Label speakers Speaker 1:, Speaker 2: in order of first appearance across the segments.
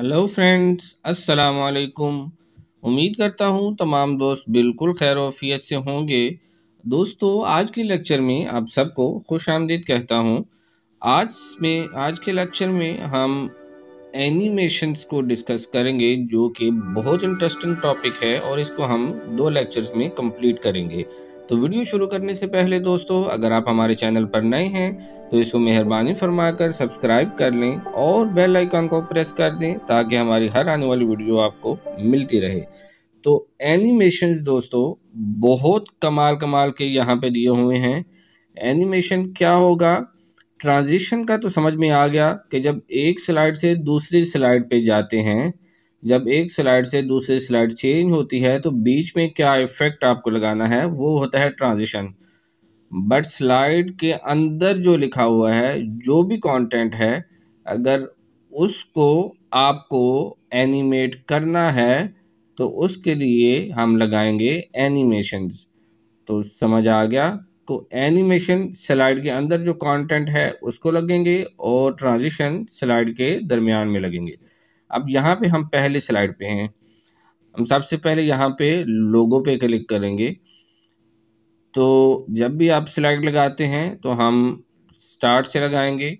Speaker 1: hello friends अस्सलाम वालेकुम उम्मीद करता हूँ तमाम दोस्त बिल्कुल खैर वफियत से होंगे दोस्तों आज के लेक्चर में आप सबको खुश आमदीद कहता हूँ आज में आज के लेक्चर में हम एनिमेशंस को डिस्कस करेंगे जो कि बहुत इंटरेस्टिंग टॉपिक है और इसको हम दो लेक्चर्स में कंप्लीट करेंगे तो वीडियो शुरू करने से पहले दोस्तों अगर आप हमारे चैनल पर नए हैं तो इसको मेहरबानी फरमाकर सब्सक्राइब कर लें और बेल आइकन को प्रेस कर दें ताकि हमारी हर आने वाली वीडियो आपको मिलती रहे तो एनिमेशन दोस्तों बहुत कमाल कमाल के यहाँ पे दिए हुए हैं एनिमेशन क्या होगा ट्रांजिशन का तो समझ में आ गया कि जब एक स्लाइड से दूसरी स्लाइड पर जाते हैं जब एक स्लाइड से दूसरी स्लाइड चेंज होती है तो बीच में क्या इफेक्ट आपको लगाना है वो होता है ट्रांजिशन बट स्लाइड के अंदर जो लिखा हुआ है जो भी कंटेंट है अगर उसको आपको एनिमेट करना है तो उसके लिए हम लगाएंगे एनिमेशन तो समझ आ गया तो एनिमेशन स्लाइड के अंदर जो कंटेंट है उसको लगेंगे और ट्रांजिशन स्लाइड के दरमियान में लगेंगे अब यहाँ पे हम पहले स्लाइड पे हैं हम सबसे पहले यहाँ पे लोगों पे क्लिक करेंगे तो जब भी आप स्लाइड लगाते हैं तो हम स्टार्ट से लगाएंगे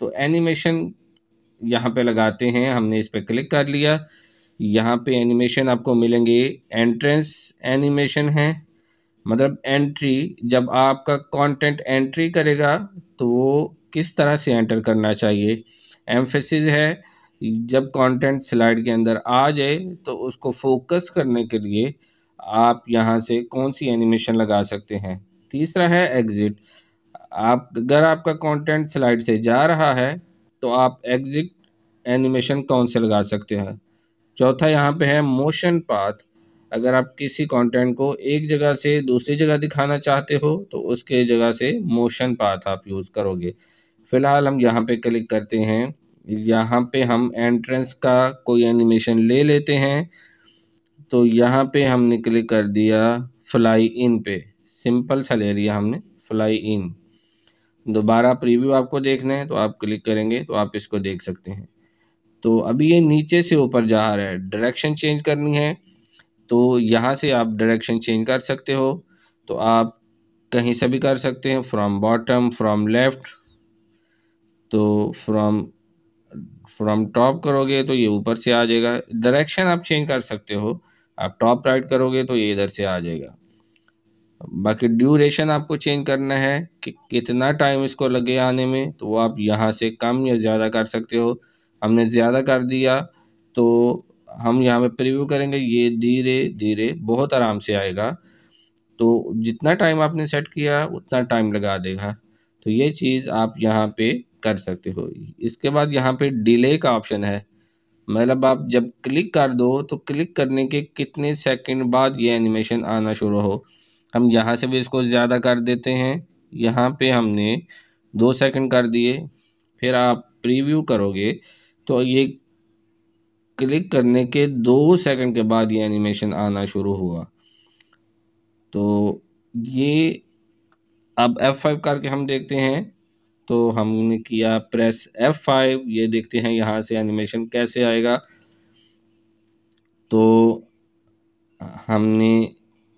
Speaker 1: तो एनिमेशन यहाँ पे लगाते हैं हमने इस पर क्लिक कर लिया यहाँ पे एनिमेशन आपको मिलेंगे एंट्रेंस एनिमेशन है मतलब एंट्री जब आपका कंटेंट एंट्री करेगा तो वो किस तरह से एंटर करना चाहिए एम्फेसिस है जब कंटेंट स्लाइड के अंदर आ जाए तो उसको फोकस करने के लिए आप यहाँ से कौन सी एनिमेशन लगा सकते हैं तीसरा है एग्ज़िट आप अगर आपका कंटेंट स्लाइड से जा रहा है तो आप एग्ज़िट एनिमेशन कौन से लगा सकते हैं चौथा यहाँ पे है मोशन पाथ अगर आप किसी कंटेंट को एक जगह से दूसरी जगह दिखाना चाहते हो तो उसके जगह से मोशन पाथ आप यूज़ करोगे फ़िलहाल हम यहाँ पर क्लिक करते हैं यहाँ पे हम एंट्रेंस का कोई एनिमेशन ले लेते हैं तो यहाँ पे हमने क्लिक कर दिया फ्लाई इन पे सिंपल सा ले लिया हमने फ्लाई इन दोबारा प्रीव्यू आपको देखना है तो आप क्लिक करेंगे तो आप इसको देख सकते हैं तो अभी ये नीचे से ऊपर जा रहा है डायरेक्शन चेंज करनी है तो यहाँ से आप डायरेक्शन चेंज कर सकते हो तो आप कहीं से भी कर सकते हैं फ्रॉम बॉटम फ्रॉम लेफ़्ट तो फ्रॉम फ्रॉम टॉप करोगे तो ये ऊपर से आ जाएगा डायरेक्शन आप चेंज कर सकते हो आप टॉप राइट करोगे तो ये इधर से आ जाएगा बाकी ड्यूरेशन आपको चेंज करना है कि कितना टाइम इसको लगे आने में तो वो आप यहाँ से कम या ज़्यादा कर सकते हो हमने ज़्यादा कर दिया तो हम यहाँ पे प्रीव्यू करेंगे ये धीरे धीरे बहुत आराम से आएगा तो जितना टाइम आपने सेट किया उतना टाइम लगा देगा तो ये चीज़ आप यहाँ पे कर सकते हो इसके बाद यहाँ पे डिले का ऑप्शन है मतलब आप जब क्लिक कर दो तो क्लिक करने के कितने सेकंड बाद ये एनिमेशन आना शुरू हो हम यहाँ से भी इसको ज़्यादा कर देते हैं यहाँ पे हमने दो सेकंड कर दिए फिर आप प्रीव्यू करोगे तो ये क्लिक करने के दो सेकंड के बाद ये एनिमेशन आना शुरू हुआ तो ये अब F5 करके हम देखते हैं तो हमने किया प्रेस एफ़ फाइव ये देखते हैं यहाँ से एनिमेशन कैसे आएगा तो हमने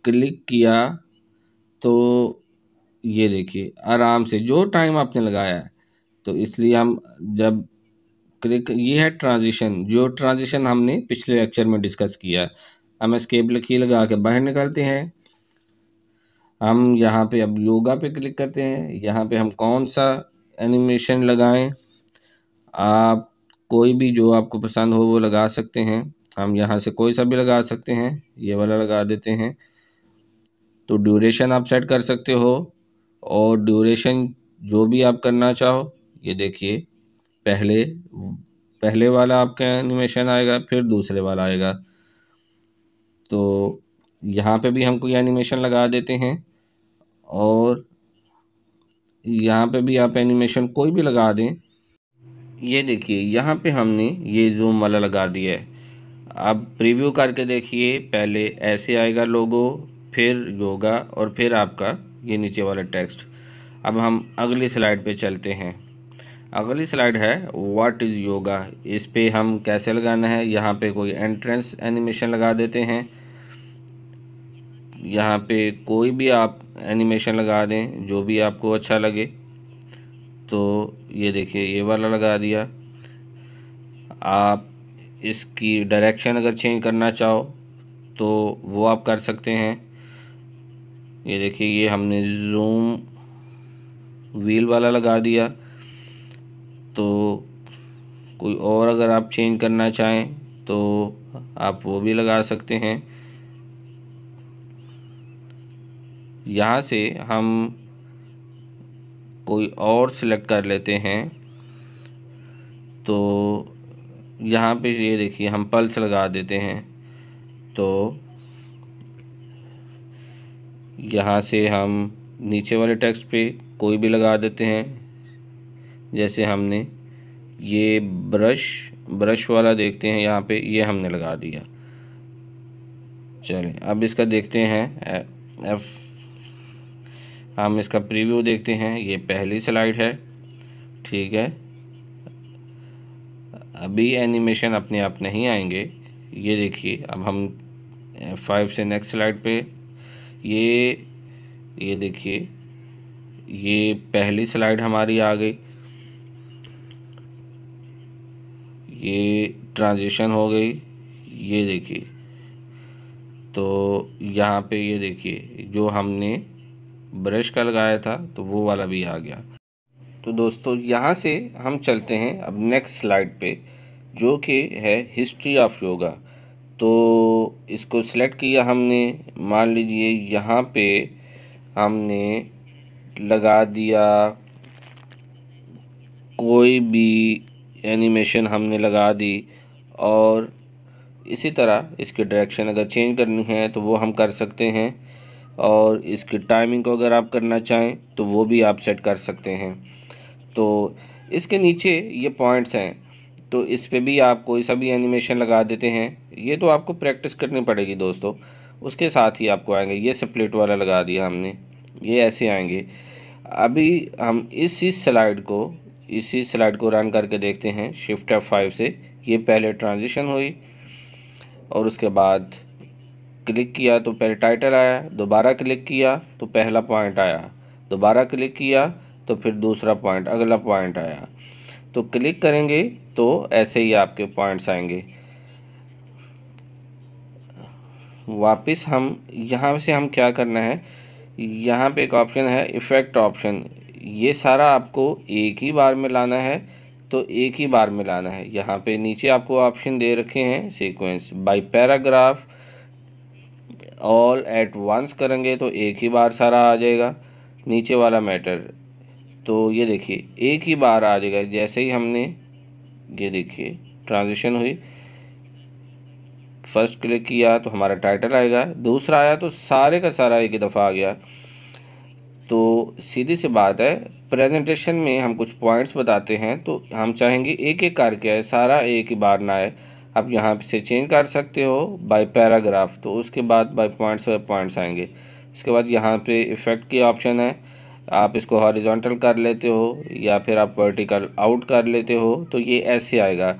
Speaker 1: क्लिक किया तो ये देखिए आराम से जो टाइम आपने लगाया है तो इसलिए हम जब क्लिक ये है ट्रांजिशन जो ट्रांजिशन हमने पिछले लेक्चर में डिस्कस किया हम स्केप की लगा के बाहर निकलते हैं हम यहाँ पे अब योगा पे क्लिक करते हैं यहाँ पे हम कौन सा एनिमेशन लगाएं आप कोई भी जो आपको पसंद हो वो लगा सकते हैं हम यहाँ से कोई सा भी लगा सकते हैं ये वाला लगा देते हैं तो ड्यूरेशन आप सेट कर सकते हो और ड्यूरेशन जो भी आप करना चाहो ये देखिए पहले पहले वाला आपका एनिमेशन आएगा फिर दूसरे वाला आएगा तो यहाँ पे भी हम कोई एनिमेशन लगा देते हैं और यहाँ पे भी आप एनिमेशन कोई भी लगा दें ये देखिए यहाँ पे हमने ये जूम वाला लगा दिया है आप प्रीव्यू करके देखिए पहले ऐसे आएगा लोगो फिर योगा और फिर आपका ये नीचे वाला टेक्स्ट अब हम अगली स्लाइड पे चलते हैं अगली स्लाइड है व्हाट इज़ योगा इस पर हम कैसे लगाना है यहाँ पे कोई एंट्रेंस एनिमेशन लगा देते हैं यहाँ पे कोई भी आप एनिमेशन लगा दें जो भी आपको अच्छा लगे तो ये देखिए ये वाला लगा दिया आप इसकी डायरेक्शन अगर चेंज करना चाहो तो वो आप कर सकते हैं ये देखिए ये हमने जूम व्हील वाला लगा दिया तो कोई और अगर आप चेंज करना चाहें तो आप वो भी लगा सकते हैं यहाँ से हम कोई और सिलेक्ट कर लेते हैं तो यहाँ पे ये देखिए हम पल्स लगा देते हैं तो यहाँ से हम नीचे वाले टेक्स्ट पे कोई भी लगा देते हैं जैसे हमने ये ब्रश ब्रश वाला देखते हैं यहाँ पे ये हमने लगा दिया चलें अब इसका देखते हैं एफ हम इसका प्रीव्यू देखते हैं ये पहली स्लाइड है ठीक है अभी एनिमेशन अपने आप नहीं आएंगे ये देखिए अब हम फाइव से नेक्स्ट स्लाइड पे ये ये देखिए ये पहली स्लाइड हमारी आ गई ये ट्रांजिशन हो गई ये देखिए तो यहाँ पे ये देखिए जो हमने ब्रश का लगाया था तो वो वाला भी आ गया तो दोस्तों यहाँ से हम चलते हैं अब नेक्स्ट स्लाइड पे जो कि है हिस्ट्री ऑफ योगा तो इसको सिलेक्ट किया हमने मान लीजिए यहाँ पे हमने लगा दिया कोई भी एनिमेशन हमने लगा दी और इसी तरह इसके डायरेक्शन अगर चेंज करनी है तो वो हम कर सकते हैं और इसकी टाइमिंग को अगर आप करना चाहें तो वो भी आप सेट कर सकते हैं तो इसके नीचे ये पॉइंट्स हैं तो इस पर भी आप कोई सा भी एनिमेशन लगा देते हैं ये तो आपको प्रैक्टिस करनी पड़ेगी दोस्तों उसके साथ ही आपको आएंगे ये स्प्लिट वाला लगा दिया हमने ये ऐसे आएंगे अभी हम इसी स्लाइड को इसी स्लाइड को रन करके देखते हैं शिफ्ट एफ फाइव से ये पहले ट्रांजिशन हुई और उसके बाद क्लिक किया तो पहले टाइटल आया दोबारा क्लिक किया तो पहला पॉइंट आया दोबारा क्लिक किया तो फिर दूसरा पॉइंट अगला पॉइंट आया तो क्लिक करेंगे तो ऐसे ही आपके पॉइंट्स आएंगे वापस हम यहाँ से हम क्या करना है यहाँ पे एक ऑप्शन है इफ़ेक्ट ऑप्शन ये सारा आपको एक ही बार में लाना है तो एक ही बार में लाना है यहाँ पे नीचे आपको ऑप्शन दे रखे हैं sequence by paragraph all at once करेंगे तो एक ही बार सारा आ जाएगा नीचे वाला मैटर तो ये देखिए एक ही बार आ जाएगा जैसे ही हमने ये देखिए ट्रांजिशन हुई फर्स्ट क्लिक किया तो हमारा टाइटल आएगा दूसरा आया तो सारे का सारा एक ही दफ़ा आ गया तो सीधी सी बात है प्रेजेंटेशन में हम कुछ पॉइंट्स बताते हैं तो हम चाहेंगे एक एक कार्य आए सारा एक ही बार ना आए आप यहाँ से चेंज कर सकते हो बाय पैराग्राफ तो उसके बाद बाय पॉइंट्स और पॉइंट्स आएंगे इसके बाद यहाँ पे इफ़ेक्ट की ऑप्शन है आप इसको हॉरिजॉन्टल कर लेते हो या फिर आप वर्टिकल आउट कर लेते हो तो ये ऐसे आएगा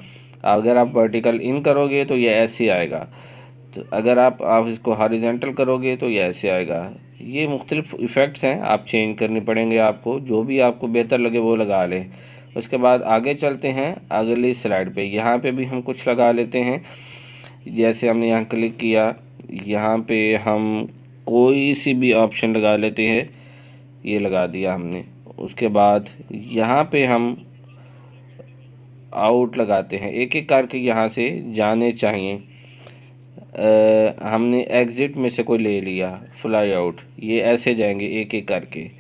Speaker 1: अगर आप वर्टिकल इन करोगे तो ये ऐसे आएगा तो अगर आप आप इसको हॉरिजेंटल करोगे तो ये ऐसे आएगा ये मुख्तलिफ़ इफ़ेक्ट्स हैं आप चेंज करने पड़ेंगे आपको जो भी आपको बेहतर लगे वो लगा लें उसके बाद आगे चलते हैं अगली स्लाइड पे यहाँ पे भी हम कुछ लगा लेते हैं जैसे हमने यहाँ क्लिक किया यहाँ पे हम कोई सी भी ऑप्शन लगा लेते हैं ये लगा दिया हमने उसके बाद यहाँ पे हम आउट लगाते हैं एक एक करके यहाँ से जाने चाहिए आ, हमने एग्ज़िट में से कोई ले लिया फ्लाई आउट ये ऐसे जाएंगे एक एक करके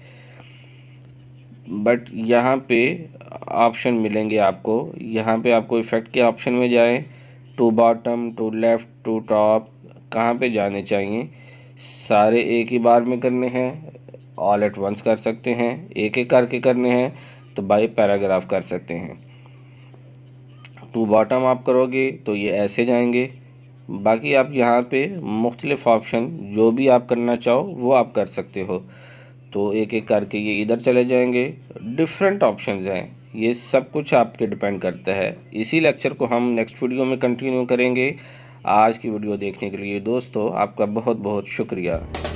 Speaker 1: बट यहाँ पे ऑप्शन मिलेंगे आपको यहाँ पे आपको इफ़ेक्ट के ऑप्शन में जाएं to bottom to left to top कहाँ पे जाने चाहिए सारे एक ही बार में करने हैं ऑल एट वंस कर सकते हैं एक एक करके करने हैं तो बाई पैराग्राफ कर सकते हैं टू बॉटम आप करोगे तो ये ऐसे जाएंगे बाकी आप यहाँ पे मुख्तलिफ़ ऑप्शन जो भी आप करना चाहो वो आप कर सकते हो तो एक एक करके ये इधर चले जाएंगे डिफरेंट ऑप्शन हैं ये सब कुछ आप पे डिपेंड करता है इसी लेक्चर को हम नेक्स्ट वीडियो में कंटिन्यू करेंगे आज की वीडियो देखने के लिए दोस्तों आपका बहुत बहुत शुक्रिया